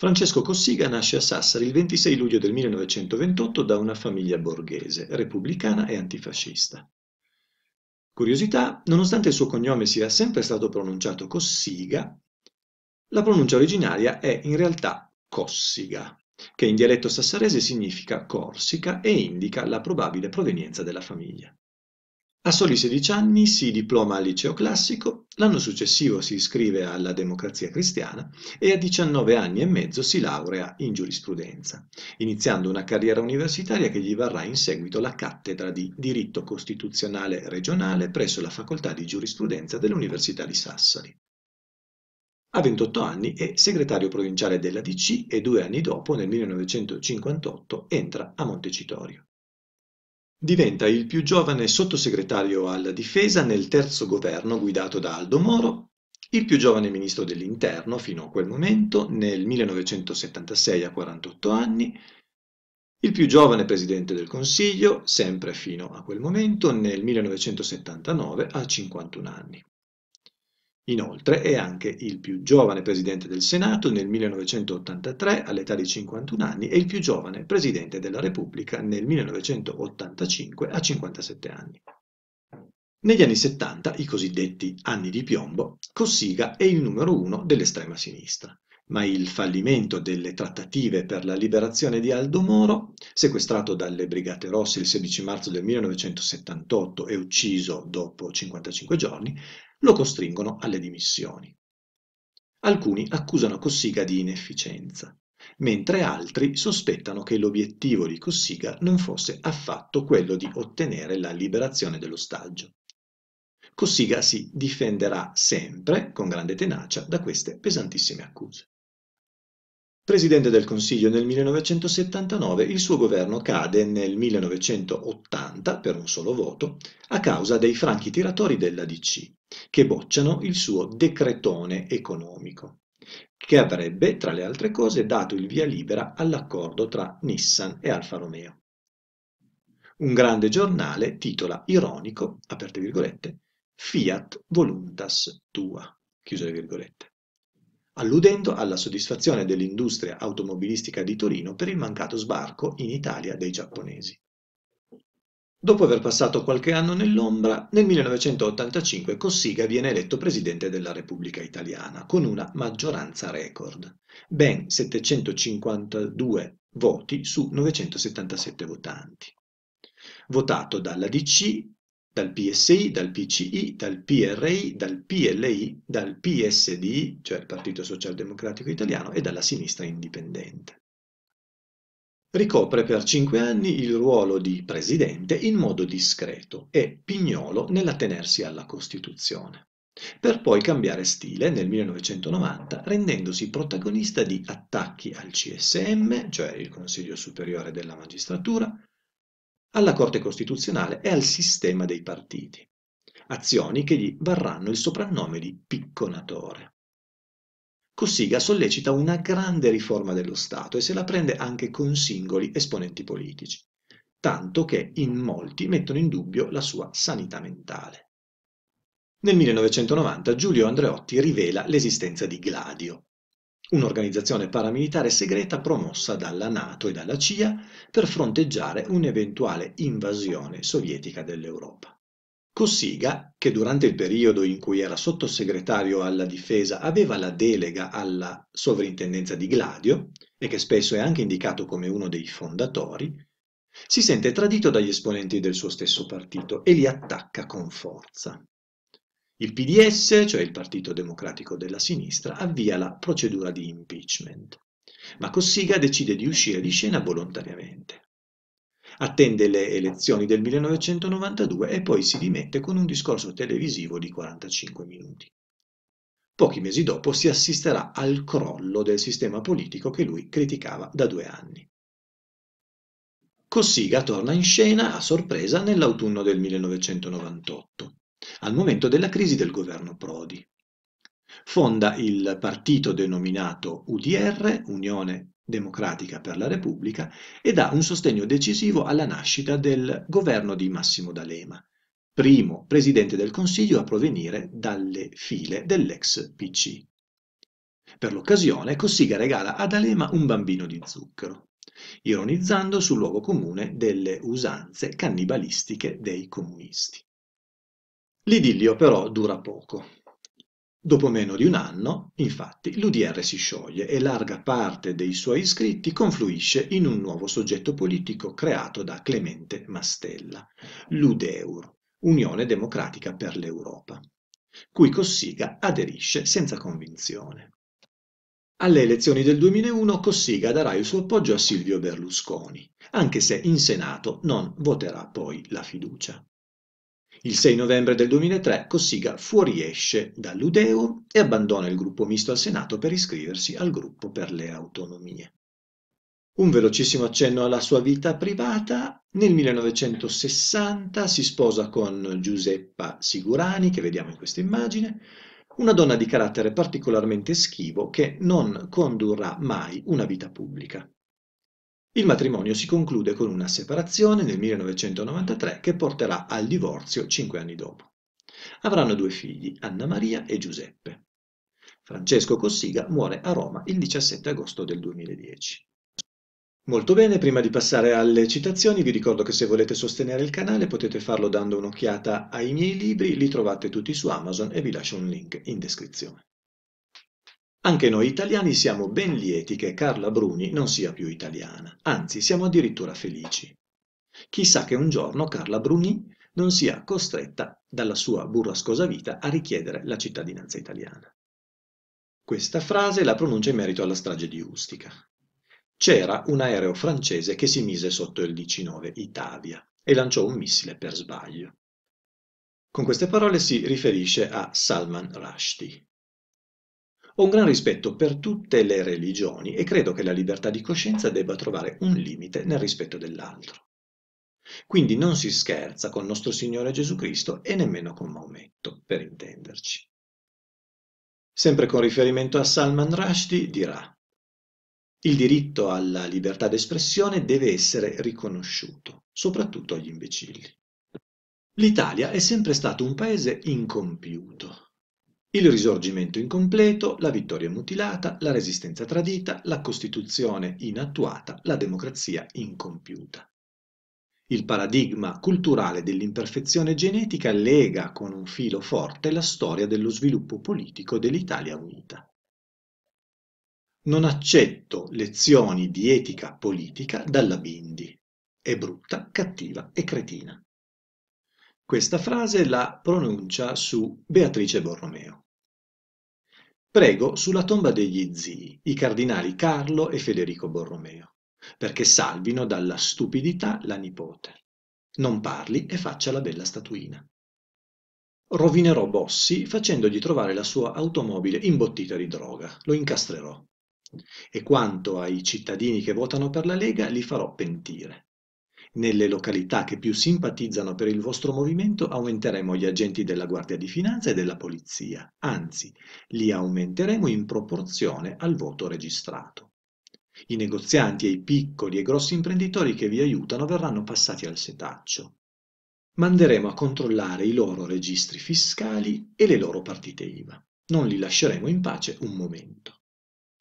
Francesco Cossiga nasce a Sassari il 26 luglio del 1928 da una famiglia borghese, repubblicana e antifascista. Curiosità, nonostante il suo cognome sia sempre stato pronunciato Cossiga, la pronuncia originaria è in realtà Cossiga, che in dialetto sassarese significa Corsica e indica la probabile provenienza della famiglia. A soli 16 anni si diploma al liceo classico, l'anno successivo si iscrive alla Democrazia Cristiana e a 19 anni e mezzo si laurea in giurisprudenza, iniziando una carriera universitaria che gli varrà in seguito la cattedra di diritto costituzionale regionale presso la Facoltà di Giurisprudenza dell'Università di Sassari. A 28 anni è segretario provinciale della DC e due anni dopo, nel 1958, entra a Montecitorio. Diventa il più giovane sottosegretario alla difesa nel terzo governo guidato da Aldo Moro, il più giovane ministro dell'interno fino a quel momento, nel 1976 a 48 anni, il più giovane presidente del Consiglio, sempre fino a quel momento, nel 1979 a 51 anni. Inoltre è anche il più giovane presidente del Senato nel 1983 all'età di 51 anni e il più giovane presidente della Repubblica nel 1985 a 57 anni. Negli anni 70, i cosiddetti anni di piombo, Cossiga è il numero uno dell'estrema sinistra, ma il fallimento delle trattative per la liberazione di Aldo Moro, sequestrato dalle Brigate Rosse il 16 marzo del 1978 e ucciso dopo 55 giorni, lo costringono alle dimissioni. Alcuni accusano Cossiga di inefficienza, mentre altri sospettano che l'obiettivo di Cossiga non fosse affatto quello di ottenere la liberazione dell'ostaggio. Cossiga si difenderà sempre con grande tenacia da queste pesantissime accuse. Presidente del Consiglio nel 1979, il suo governo cade nel 1980 per un solo voto a causa dei franchi tiratori dell'ADC che bocciano il suo decretone economico, che avrebbe, tra le altre cose, dato il via libera all'accordo tra Nissan e Alfa Romeo. Un grande giornale titola ironico, aperte virgolette, Fiat voluntas tua, chiuse virgolette alludendo alla soddisfazione dell'industria automobilistica di Torino per il mancato sbarco in Italia dei giapponesi. Dopo aver passato qualche anno nell'ombra, nel 1985 Cossiga viene eletto Presidente della Repubblica Italiana con una maggioranza record, ben 752 voti su 977 votanti. Votato dalla DC dal PSI, dal PCI, dal PRI, dal PLI, dal PSD, cioè il Partito Socialdemocratico Italiano, e dalla sinistra indipendente. Ricopre per cinque anni il ruolo di presidente in modo discreto e pignolo nell'attenersi alla Costituzione, per poi cambiare stile nel 1990 rendendosi protagonista di attacchi al CSM, cioè il Consiglio Superiore della Magistratura, alla Corte Costituzionale e al sistema dei partiti, azioni che gli varranno il soprannome di picconatore. Cossiga sollecita una grande riforma dello Stato e se la prende anche con singoli esponenti politici, tanto che in molti mettono in dubbio la sua sanità mentale. Nel 1990 Giulio Andreotti rivela l'esistenza di Gladio, un'organizzazione paramilitare segreta promossa dalla Nato e dalla CIA per fronteggiare un'eventuale invasione sovietica dell'Europa. Cossiga, che durante il periodo in cui era sottosegretario alla difesa aveva la delega alla sovrintendenza di Gladio, e che spesso è anche indicato come uno dei fondatori, si sente tradito dagli esponenti del suo stesso partito e li attacca con forza. Il PDS, cioè il Partito Democratico della Sinistra, avvia la procedura di impeachment, ma Cossiga decide di uscire di scena volontariamente. Attende le elezioni del 1992 e poi si dimette con un discorso televisivo di 45 minuti. Pochi mesi dopo si assisterà al crollo del sistema politico che lui criticava da due anni. Cossiga torna in scena a sorpresa nell'autunno del 1998 al momento della crisi del governo Prodi. Fonda il partito denominato UDR, Unione Democratica per la Repubblica, e dà un sostegno decisivo alla nascita del governo di Massimo D'Alema, primo presidente del Consiglio a provenire dalle file dell'ex PC. Per l'occasione Cossiga regala ad Alema un bambino di zucchero, ironizzando sul luogo comune delle usanze cannibalistiche dei comunisti. L'idillio però dura poco. Dopo meno di un anno, infatti, l'UDR si scioglie e larga parte dei suoi iscritti confluisce in un nuovo soggetto politico creato da Clemente Mastella, l'UDEUR, Unione Democratica per l'Europa, cui Cossiga aderisce senza convinzione. Alle elezioni del 2001 Cossiga darà il suo appoggio a Silvio Berlusconi, anche se in Senato non voterà poi la fiducia. Il 6 novembre del 2003 Cossiga fuoriesce dall'Udeo e abbandona il gruppo misto al Senato per iscriversi al gruppo per le autonomie. Un velocissimo accenno alla sua vita privata. Nel 1960 si sposa con Giuseppa Sigurani, che vediamo in questa immagine, una donna di carattere particolarmente schivo che non condurrà mai una vita pubblica. Il matrimonio si conclude con una separazione nel 1993 che porterà al divorzio cinque anni dopo. Avranno due figli, Anna Maria e Giuseppe. Francesco Cossiga muore a Roma il 17 agosto del 2010. Molto bene, prima di passare alle citazioni vi ricordo che se volete sostenere il canale potete farlo dando un'occhiata ai miei libri, li trovate tutti su Amazon e vi lascio un link in descrizione. Anche noi italiani siamo ben lieti che Carla Bruni non sia più italiana, anzi siamo addirittura felici. Chissà che un giorno Carla Bruni non sia costretta dalla sua burrascosa vita a richiedere la cittadinanza italiana. Questa frase la pronuncia in merito alla strage di Ustica. C'era un aereo francese che si mise sotto il 19 Italia e lanciò un missile per sbaglio. Con queste parole si riferisce a Salman Rushdie. Ho un gran rispetto per tutte le religioni e credo che la libertà di coscienza debba trovare un limite nel rispetto dell'altro. Quindi non si scherza con nostro Signore Gesù Cristo e nemmeno con Maometto, per intenderci. Sempre con riferimento a Salman Rushdie dirà il diritto alla libertà d'espressione deve essere riconosciuto, soprattutto agli imbecilli. L'Italia è sempre stato un paese incompiuto, il risorgimento incompleto, la vittoria mutilata, la resistenza tradita, la Costituzione inattuata, la democrazia incompiuta. Il paradigma culturale dell'imperfezione genetica lega con un filo forte la storia dello sviluppo politico dell'Italia unita. Non accetto lezioni di etica politica dalla Bindi. È brutta, cattiva e cretina. Questa frase la pronuncia su Beatrice Borromeo. Prego sulla tomba degli zii, i cardinali Carlo e Federico Borromeo, perché salvino dalla stupidità la nipote. Non parli e faccia la bella statuina. Rovinerò Bossi facendogli trovare la sua automobile imbottita di droga. Lo incastrerò. E quanto ai cittadini che votano per la Lega, li farò pentire. Nelle località che più simpatizzano per il vostro movimento aumenteremo gli agenti della Guardia di Finanza e della Polizia, anzi, li aumenteremo in proporzione al voto registrato. I negozianti e i piccoli e grossi imprenditori che vi aiutano verranno passati al setaccio. Manderemo a controllare i loro registri fiscali e le loro partite IVA. Non li lasceremo in pace un momento.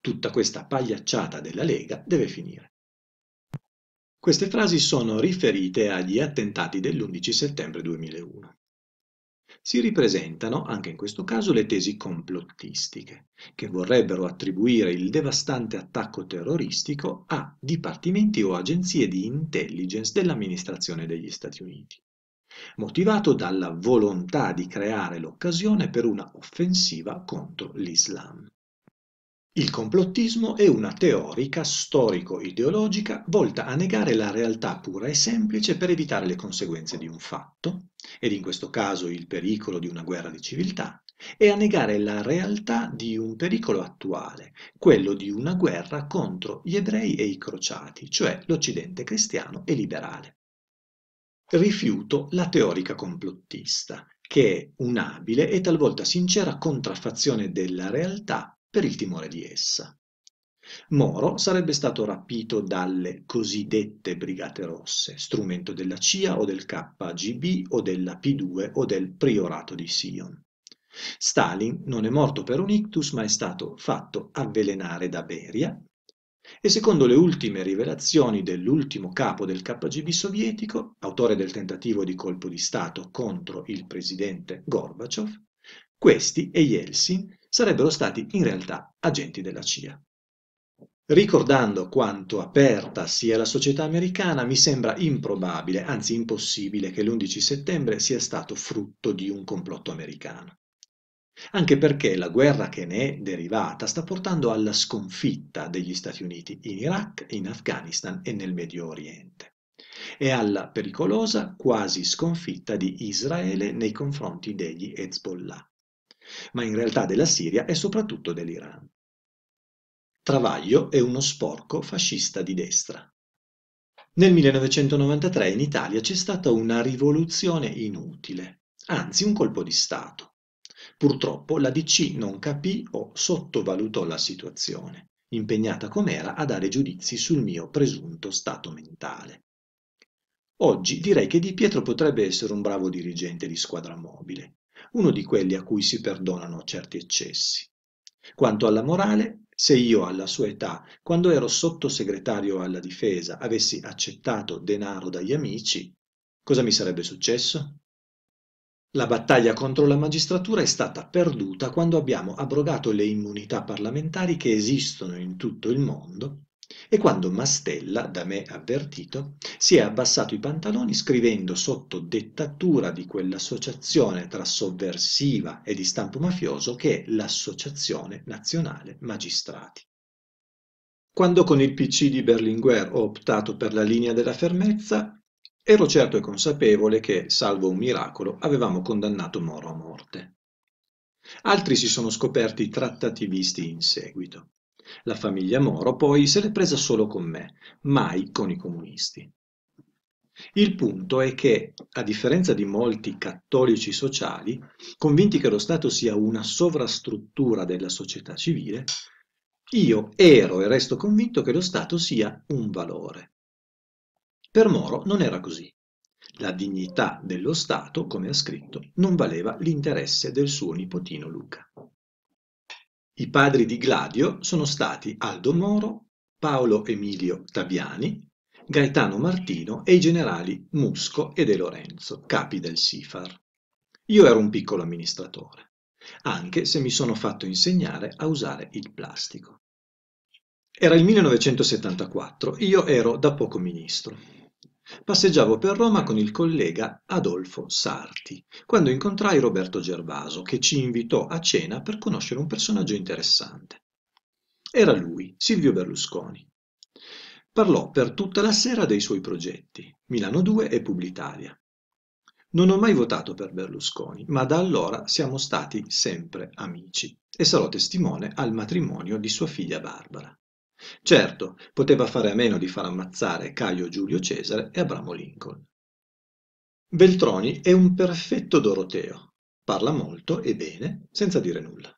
Tutta questa pagliacciata della Lega deve finire. Queste frasi sono riferite agli attentati dell'11 settembre 2001. Si ripresentano, anche in questo caso, le tesi complottistiche, che vorrebbero attribuire il devastante attacco terroristico a dipartimenti o agenzie di intelligence dell'amministrazione degli Stati Uniti, motivato dalla volontà di creare l'occasione per una offensiva contro l'Islam. Il complottismo è una teorica storico-ideologica volta a negare la realtà pura e semplice per evitare le conseguenze di un fatto, ed in questo caso il pericolo di una guerra di civiltà, e a negare la realtà di un pericolo attuale, quello di una guerra contro gli ebrei e i crociati, cioè l'Occidente cristiano e liberale. Rifiuto la teorica complottista, che è un'abile e talvolta sincera contraffazione della realtà per il timore di essa. Moro sarebbe stato rapito dalle cosiddette Brigate Rosse, strumento della CIA o del KGB o della P2 o del Priorato di Sion. Stalin non è morto per un ictus ma è stato fatto avvelenare da Beria e secondo le ultime rivelazioni dell'ultimo capo del KGB sovietico, autore del tentativo di colpo di Stato contro il presidente Gorbaciov, questi e Yeltsin sarebbero stati in realtà agenti della CIA. Ricordando quanto aperta sia la società americana, mi sembra improbabile, anzi impossibile, che l'11 settembre sia stato frutto di un complotto americano. Anche perché la guerra che ne è derivata sta portando alla sconfitta degli Stati Uniti in Iraq, in Afghanistan e nel Medio Oriente e alla pericolosa quasi sconfitta di Israele nei confronti degli Hezbollah ma in realtà della Siria e soprattutto dell'Iran. Travaglio è uno sporco fascista di destra. Nel 1993 in Italia c'è stata una rivoluzione inutile, anzi un colpo di Stato. Purtroppo la DC non capì o sottovalutò la situazione, impegnata com'era a dare giudizi sul mio presunto stato mentale. Oggi direi che Di Pietro potrebbe essere un bravo dirigente di squadra mobile, uno di quelli a cui si perdonano certi eccessi. Quanto alla morale, se io alla sua età, quando ero sottosegretario alla difesa, avessi accettato denaro dagli amici, cosa mi sarebbe successo? La battaglia contro la magistratura è stata perduta quando abbiamo abrogato le immunità parlamentari che esistono in tutto il mondo e quando Mastella, da me avvertito, si è abbassato i pantaloni scrivendo sotto dettatura di quell'associazione tra sovversiva e di stampo mafioso che è l'Associazione Nazionale Magistrati. Quando con il PC di Berlinguer ho optato per la linea della fermezza, ero certo e consapevole che, salvo un miracolo, avevamo condannato Moro a morte. Altri si sono scoperti trattativisti in seguito. La famiglia Moro poi se l'è presa solo con me, mai con i comunisti. Il punto è che, a differenza di molti cattolici sociali, convinti che lo Stato sia una sovrastruttura della società civile, io ero e resto convinto che lo Stato sia un valore. Per Moro non era così. La dignità dello Stato, come ha scritto, non valeva l'interesse del suo nipotino Luca. I padri di Gladio sono stati Aldo Moro, Paolo Emilio Taviani, Gaetano Martino e i generali Musco e De Lorenzo, capi del SIFAR. Io ero un piccolo amministratore, anche se mi sono fatto insegnare a usare il plastico. Era il 1974, io ero da poco ministro. Passeggiavo per Roma con il collega Adolfo Sarti, quando incontrai Roberto Gervaso, che ci invitò a cena per conoscere un personaggio interessante. Era lui, Silvio Berlusconi. Parlò per tutta la sera dei suoi progetti, Milano 2 e Publitalia. Non ho mai votato per Berlusconi, ma da allora siamo stati sempre amici e sarò testimone al matrimonio di sua figlia Barbara. Certo, poteva fare a meno di far ammazzare Caio Giulio Cesare e Abramo Lincoln. Veltroni è un perfetto Doroteo. Parla molto e bene, senza dire nulla.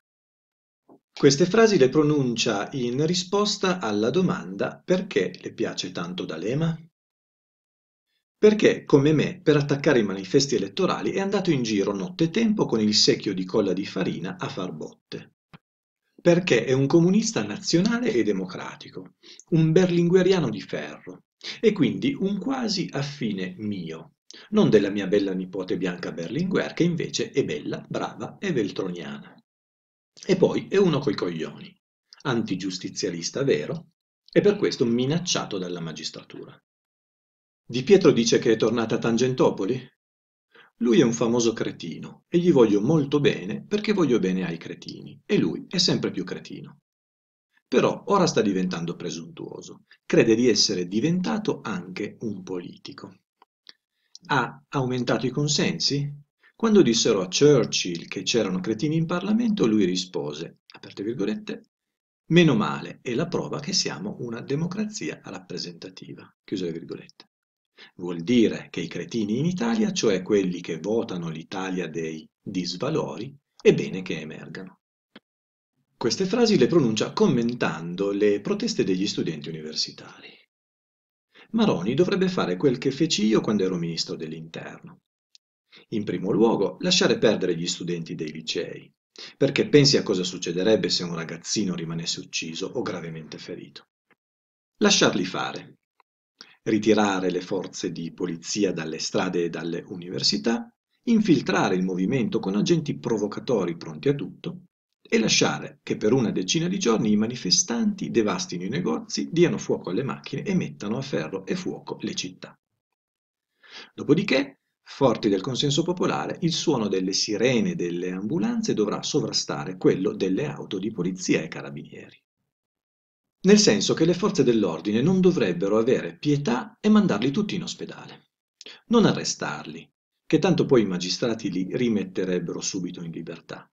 Queste frasi le pronuncia in risposta alla domanda perché le piace tanto D'Alema? Perché, come me, per attaccare i manifesti elettorali è andato in giro nottetempo con il secchio di colla di farina a far botte perché è un comunista nazionale e democratico, un berlingueriano di ferro, e quindi un quasi affine mio, non della mia bella nipote Bianca Berlinguer, che invece è bella, brava e veltroniana. E poi è uno coi coglioni, antigiustizialista vero, e per questo minacciato dalla magistratura. Di Pietro dice che è tornata a Tangentopoli? Lui è un famoso cretino e gli voglio molto bene perché voglio bene ai cretini e lui è sempre più cretino. Però ora sta diventando presuntuoso, crede di essere diventato anche un politico. Ha aumentato i consensi? Quando dissero a Churchill che c'erano cretini in Parlamento, lui rispose, aperte virgolette, Meno male, è la prova che siamo una democrazia rappresentativa. Chiuse le virgolette. Vuol dire che i cretini in Italia, cioè quelli che votano l'Italia dei disvalori, è bene che emergano. Queste frasi le pronuncia commentando le proteste degli studenti universitari. Maroni dovrebbe fare quel che feci io quando ero ministro dell'interno. In primo luogo, lasciare perdere gli studenti dei licei, perché pensi a cosa succederebbe se un ragazzino rimanesse ucciso o gravemente ferito. Lasciarli fare, ritirare le forze di polizia dalle strade e dalle università, infiltrare il movimento con agenti provocatori pronti a tutto e lasciare che per una decina di giorni i manifestanti devastino i negozi, diano fuoco alle macchine e mettano a ferro e fuoco le città. Dopodiché, forti del consenso popolare, il suono delle sirene delle ambulanze dovrà sovrastare quello delle auto di polizia e carabinieri nel senso che le forze dell'ordine non dovrebbero avere pietà e mandarli tutti in ospedale, non arrestarli, che tanto poi i magistrati li rimetterebbero subito in libertà,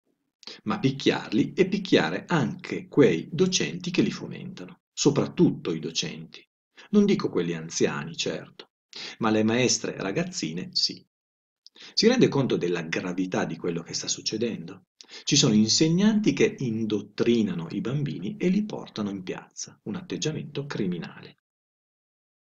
ma picchiarli e picchiare anche quei docenti che li fomentano, soprattutto i docenti. Non dico quelli anziani, certo, ma le maestre ragazzine sì. Si rende conto della gravità di quello che sta succedendo? Ci sono insegnanti che indottrinano i bambini e li portano in piazza, un atteggiamento criminale.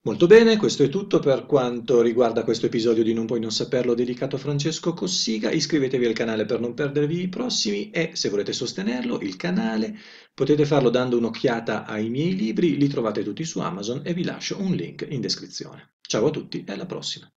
Molto bene, questo è tutto per quanto riguarda questo episodio di Non puoi non saperlo dedicato a Francesco Cossiga. Iscrivetevi al canale per non perdervi i prossimi e se volete sostenerlo, il canale, potete farlo dando un'occhiata ai miei libri, li trovate tutti su Amazon e vi lascio un link in descrizione. Ciao a tutti e alla prossima.